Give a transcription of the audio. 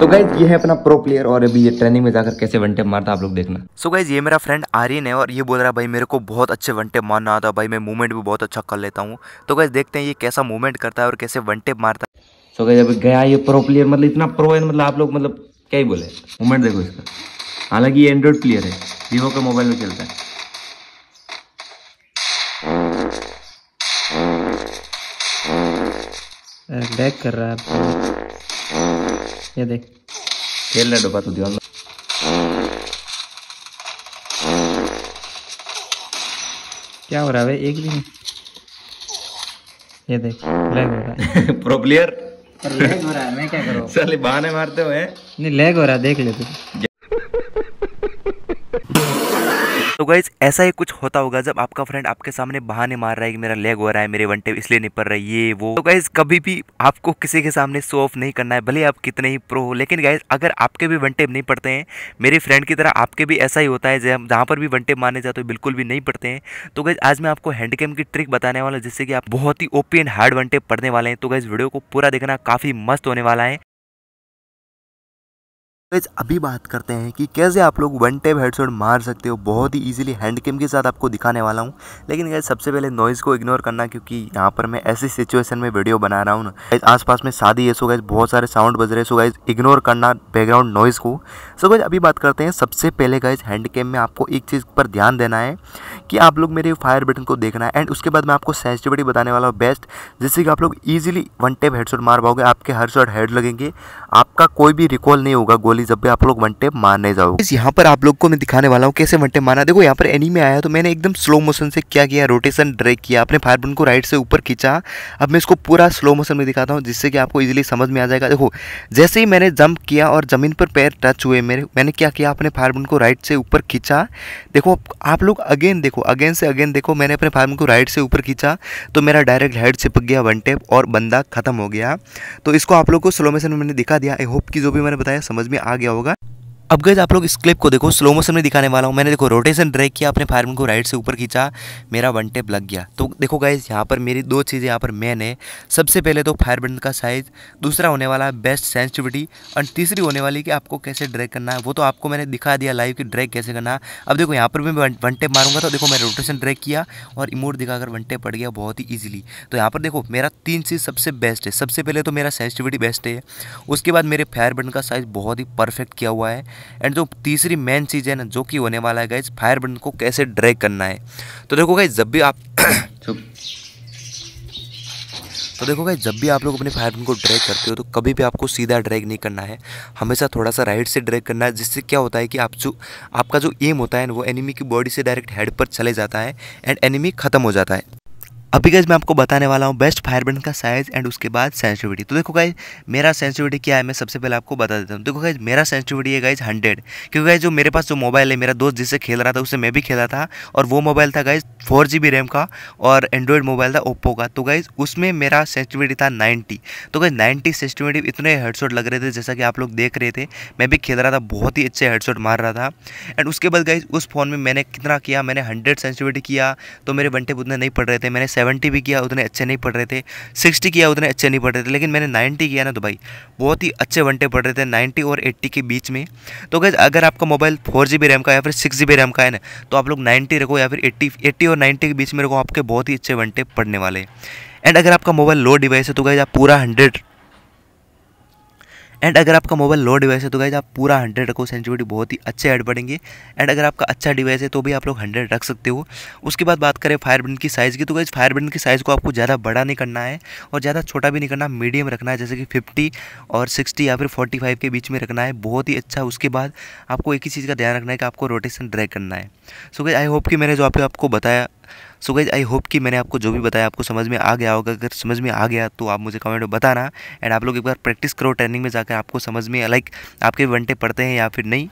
तो गाइज ये है अपना प्रो प्लेयर और अभी ये ट्रेनिंग में जाकर कैसे वन टेप मारता आप लोग देखना सो so गाइज ये मेरा फ्रेंड आर्यन है और ये बोल रहा है भाई मेरे को बहुत अच्छे वन टेप मारना आता है भाई मैं मूवमेंट भी बहुत अच्छा कर लेता हूँ तो गाइज देखते हैं ये कैसा मूवमेंट करता है और कैसे वन टेप मारता है सो गाइज अभी गया ये प्रो प्लेयर मतलब इतना प्रो है मतलब आप लोग मतलब क्या ही बोले मूवमेंट देखो इसका हालांकि ये एंड्रॉइड प्लेयर है वीवो का मोबाइल में चलता है बैक कर रहा है ये देख खेलने डुबा तू दिवाल क्या हो रहा है एक भी नहीं ये देख लैग हो रहा है प्रो प्लेयर लैग हो रहा है मैं क्या करूं साले बहाने मारते हो हुए नहीं लैग हो रहा है देख ले तू गाइज ऐसा ही कुछ होता होगा जब आपका फ्रेंड आपके सामने बहाने मार रहा है कि मेरा लेग हो रहा है मेरे वन टेप इसलिए नहीं पड़ रहा है ये वो तो गाइज कभी भी आपको किसी के सामने शो ऑफ नहीं करना है भले आप कितने ही प्रो हो लेकिन गाइज अगर आपके भी वन टेप नहीं पड़ते हैं मेरे फ्रेंड की तरह आपके भी ऐसा ही होता है जब जहाँ पर भी वन टेप मारने जाते हो बिल्कुल भी नहीं पड़ते हैं तो गाइज आज मैं आपको हैंडकेम की ट्रिक बताने वाला जिससे कि आप बहुत ही OP and hard one tap पड़ने वाले हैं तो गाइज वीडियो को पूरा देखना काफ़ी मस्त होने वाला है तो अभी बात करते हैं कि कैसे आप लोग वन टेप हेडसोट मार सकते हो बहुत ही इजीली हैंड कैम के साथ आपको दिखाने वाला हूँ लेकिन गैस सबसे पहले नॉइज़ को इग्नोर करना क्योंकि यहाँ पर मैं ऐसी सिचुएशन में वीडियो बना रहा हूँ ना आस पास में शादी है सो गैस बहुत सारे साउंड बज रहे सो गैस इग्नोर करना बैकग्राउंड नॉइज़ को सो गैस अभी बात करते हैं सबसे पहले गैस हैंड कैम में आपको एक चीज़ पर ध्यान देना है कि आप लोग मेरे फायर बटन को देखना है एंड उसके बाद मैं आपको सेंसिटिविटी बताने वाला हूँ बेस्ट जिससे कि आप लोग ईजिली वन टेप हेडसोट मार पाओगे आपके हर शॉट हेड लगेंगे आपका कोई भी रिकॉल नहीं होगा गोली वाली जब भी आप लोग वन टेप मारने जाओ यहाँ पर आप लोग को मैं दिखाने वाला हूँ कैसे वन टेप मारना देखो यहाँ पर एनी में आया तो मैंने एकदम स्लो मोशन से क्या किया रोटेशन ड्रेक किया अपने फायर को राइट से ऊपर खींचा अब मैं इसको पूरा स्लो मोशन में दिखाता हूँ जिससे कि आपको इजिली समझ में आ जाएगा देखो जैसे ही मैंने जंप किया और ज़मीन पर पैर टच हुए मेरे मैंने क्या किया अपने फायर को राइट से ऊपर खींचा देखो आप लोग अगेन देखो अगेन से अगेन देखो मैंने अपने फायर को राइट से ऊपर खींचा तो मेरा डायरेक्ट हेड चिपक गया वन टेप और बंदा खत्म हो गया तो इसको आप लोग को स्लो मोशन में मैंने दिखा दिया आई होप कि जो भी मैंने बताया समझ में आ गया होगा अब गए आप लोग इस क्लिप को देखो स्लो मोशन में दिखाने वाला हूँ मैंने देखो रोटेशन ड्रैग किया अपने फायरमैन को राइट से ऊपर खींचा मेरा वन टेप लग गया तो देखो गाइज यहाँ पर मेरी दो चीज़ें यहाँ पर मेन है सबसे पहले तो फायरमैन का साइज़ दूसरा होने वाला है बेस्ट सेंसिटिविटी और तीसरी होने वाली कि आपको कैसे ड्रैग करना है वो तो आपको मैंने दिखा दिया लाइव कि ड्रैग कैसे करना है अब देखो यहाँ पर मैं वन टेप मारूंगा तो देखो मैं रोटेशन ड्रैक किया और इमोट दिखाकर वन टेप पड़ गया बहुत ही ईजिली तो यहाँ पर देखो मेरा तीन चीज़ सबसे बेस्ट है सबसे पहले तो मेरा सेंसिटिविटी बेस्ट है उसके बाद मेरे फायरबैंड का साइज़ बहुत ही परफेक्ट किया हुआ है एंड जो तीसरी मेन चीज़ है ना जो कि होने वाला है गाइज फायर बटन को कैसे ड्रैग करना है तो देखो गाइज जब भी आप तो देखो भाई जब भी आप लोग अपने फायर बटन को ड्रैग करते हो तो कभी भी आपको सीधा ड्रैग नहीं करना है हमेशा थोड़ा सा राइट से ड्रैग करना है जिससे क्या होता है कि आप जो आपका जो एम होता है ना वो एनिमी की बॉडी से डायरेक्ट हेड पर चले जाता है एंड एनिमी ख़त्म हो जाता है अभी गाइज मैं आपको बताने वाला हूँ बेस्ट फायर ब्रांड का साइज़ एंड उसके बाद सेंसिटिविटी तो देखो गाइज मेरा सेंसिटिविटी क्या है मैं सबसे पहले आपको बता देता हूँ देखो गाइज मेरा सेंसिटिविटी है गाइज हंड्रेड क्योंकि गाइज जो मेरे पास जो मोबाइल है मेरा दोस्त जिससे खेल रहा था उससे मैं भी खेला था और वो मोबाइल था guys four G B RAM का और एंड्रॉयड मोबाइल था ओप्पो का तो गाइज उसमें मेरा सेंसिटिविटी था नाइन्टी तो गाइज नाइन्टी सेंसिटिविटी इतने हेडसेट लग रहे थे जैसा कि आप लोग देख रहे थे मैं भी खेल रहा था बहुत ही अच्छे हेडसोट मार रहा था एंड उसके बाद गाइज उस फोन में मैंने कितना किया मैंने हंड्रेड सेंसिटिविटी किया तो मेरे बंटे बुतने नहीं पड़ रहे थे मैंने सेवेंटी भी किया उतने अच्छे नहीं पढ़ रहे थे सिक्सटी किया उतने अच्छे नहीं पढ़ रहे थे लेकिन मैंने नाइन्टी किया ना तो भाई बहुत ही अच्छे वनटे पढ़ रहे थे नाइन्टी और एट्टी के बीच में तो गैस अगर आपका mobile four G B RAM का या फिर सिक्स जी रैम का है ना तो आप लोग नाइन्टी रखो या फिर एट्टी एट्टी और नाइन्टी के बीच में रखो आपके बहुत ही अच्छे वनटे पढ़ने वाले एंड अगर आपका मोबाइल लो डिवाइस है तो गैस आप पूरा हंड्रेड एंड अगर आपका मोबाइल लो डिवाइस है तो गाइज आप पूरा हंड्रेड रखो सेंसिटिविटी बहुत ही अच्छे ऐड बढ़ेंगे एंड अगर आपका अच्छा डिवाइस है तो भी आप लोग हंड्रेड रख सकते हो उसके बाद बात करें फायर ब्रेंड की साइज़ की तो गाइज फायर ब्रेंड की साइज़ को आपको ज़्यादा बड़ा नहीं करना है और ज़्यादा छोटा भी नहीं करना मीडियम रखना है जैसे कि फिफ्टी और सिक्सटी या फिर फोर्टी फाइव के बीच में रखना है बहुत ही अच्छा उसके बाद आपको एक ही चीज़ का ध्यान रखना है कि आपको रोटेशन ड्रैक करना है सो गाइज आई होप कि मैंने जो आपको आपको बताया सो गाइज आई होप कि मैंने आपको जो भी बताया आपको समझ में आ गया होगा अगर समझ में आ गया तो आप मुझे कमेंट में बताना एंड आप लोग एक बार प्रैक्टिस करो ट्रेनिंग में जाकर आपको समझ में लाइक आपके वनटे पढ़ते हैं या फिर नहीं